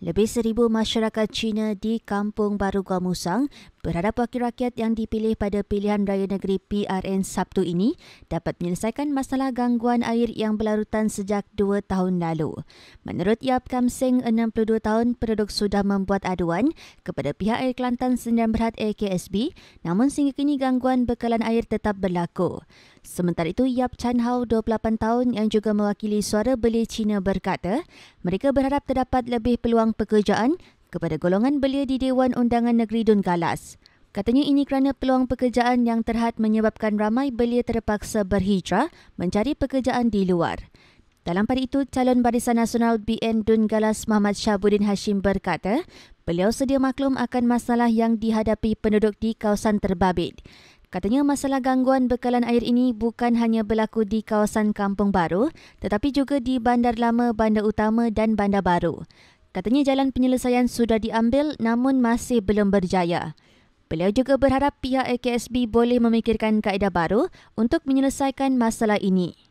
Lebih seribu masyarakat Cina di Kampung Baru Guamusang berharap wakil rakyat yang dipilih pada pilihan raya negeri PRN Sabtu ini dapat menyelesaikan masalah gangguan air yang berlarutan sejak dua tahun lalu. Menurut Yap Kam Seng, 62 tahun, penduduk sudah membuat aduan kepada pihak Air Kelantan Sendirian Berhad AKSB namun sehingga kini gangguan bekalan air tetap berlaku. Sementara itu, Yap Chan Hao, 28 tahun yang juga mewakili suara beli Cina berkata, mereka berharap terdapat lebih peluang pekerjaan kepada golongan belia di Dewan Undangan Negeri Dun Galas. Katanya ini kerana peluang pekerjaan yang terhad menyebabkan ramai belia terpaksa berhijrah mencari pekerjaan di luar. Dalam pada itu, calon Barisan Nasional BN Dun Galas Muhammad Syabudin Hashim berkata, beliau sedia maklum akan masalah yang dihadapi penduduk di kawasan terbabit. Katanya masalah gangguan bekalan air ini bukan hanya berlaku di kawasan Kampung Baru tetapi juga di Bandar Lama, Bandar Utama dan Bandar Baru. Katanya jalan penyelesaian sudah diambil namun masih belum berjaya. Beliau juga berharap pihak AKSB boleh memikirkan kaedah baru untuk menyelesaikan masalah ini.